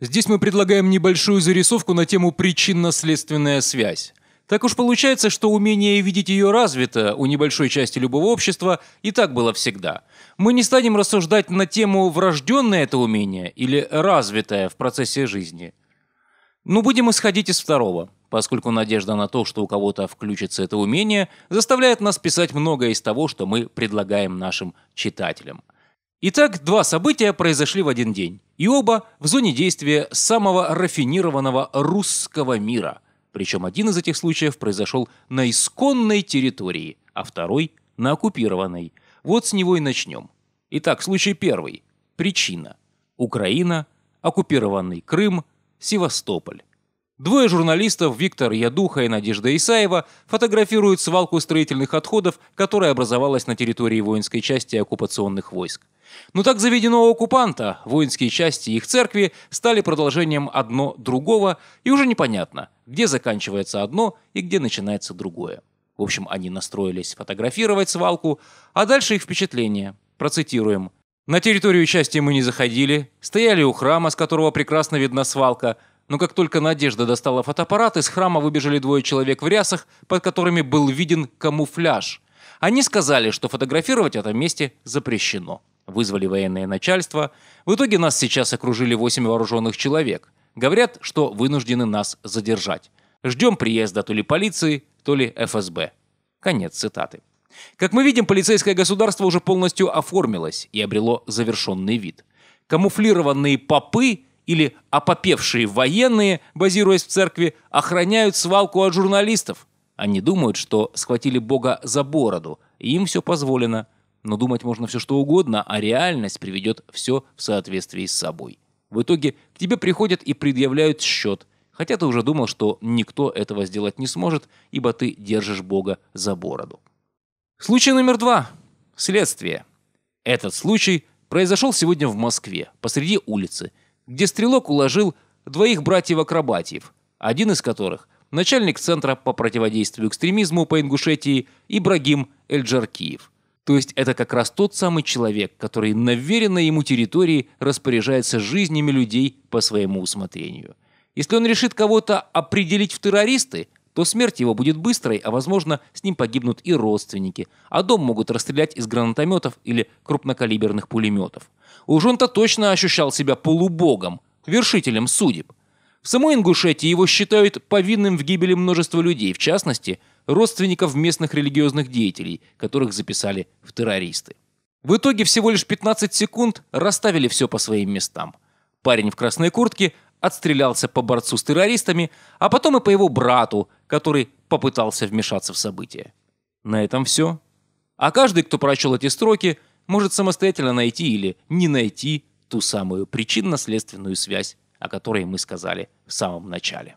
Здесь мы предлагаем небольшую зарисовку на тему причинно-следственная связь. Так уж получается, что умение видеть ее развито у небольшой части любого общества, и так было всегда. Мы не станем рассуждать на тему врожденное это умение или развитое в процессе жизни. Но будем исходить из второго, поскольку надежда на то, что у кого-то включится это умение, заставляет нас писать многое из того, что мы предлагаем нашим читателям – Итак, два события произошли в один день, и оба в зоне действия самого рафинированного русского мира. Причем один из этих случаев произошел на исконной территории, а второй – на оккупированной. Вот с него и начнем. Итак, случай первый. Причина. Украина, оккупированный Крым, Севастополь. Двое журналистов, Виктор Ядуха и Надежда Исаева, фотографируют свалку строительных отходов, которая образовалась на территории воинской части оккупационных войск. Но так заведено у оккупанта, воинские части и их церкви стали продолжением одно другого, и уже непонятно, где заканчивается одно и где начинается другое. В общем, они настроились фотографировать свалку, а дальше их впечатление. Процитируем. «На территорию части мы не заходили, стояли у храма, с которого прекрасно видна свалка, но как только Надежда достала фотоаппарат, из храма выбежали двое человек в рясах, под которыми был виден камуфляж. Они сказали, что фотографировать это месте запрещено. Вызвали военное начальство. В итоге нас сейчас окружили восемь вооруженных человек. Говорят, что вынуждены нас задержать. Ждем приезда то ли полиции, то ли ФСБ. Конец цитаты. Как мы видим, полицейское государство уже полностью оформилось и обрело завершенный вид. Камуфлированные попы или опопевшие военные, базируясь в церкви, охраняют свалку от журналистов. Они думают, что схватили Бога за бороду, и им все позволено. Но думать можно все что угодно, а реальность приведет все в соответствии с собой. В итоге к тебе приходят и предъявляют счет, хотя ты уже думал, что никто этого сделать не сможет, ибо ты держишь Бога за бороду. Случай номер два. Следствие. Этот случай произошел сегодня в Москве, посреди улицы – где стрелок уложил двоих братьев-акробатиев, один из которых – начальник Центра по противодействию экстремизму по Ингушетии Ибрагим Эльджаркиев. То есть это как раз тот самый человек, который на веренной ему территории распоряжается жизнями людей по своему усмотрению. Если он решит кого-то определить в террористы, то смерть его будет быстрой, а возможно, с ним погибнут и родственники, а дом могут расстрелять из гранатометов или крупнокалиберных пулеметов. Уж он-то точно ощущал себя полубогом, вершителем судеб. В самой Ингушетии его считают повинным в гибели множества людей, в частности, родственников местных религиозных деятелей, которых записали в террористы. В итоге всего лишь 15 секунд расставили все по своим местам. Парень в красной куртке отстрелялся по борцу с террористами, а потом и по его брату, который попытался вмешаться в события. На этом все. А каждый, кто прочел эти строки, может самостоятельно найти или не найти ту самую причинно-следственную связь, о которой мы сказали в самом начале.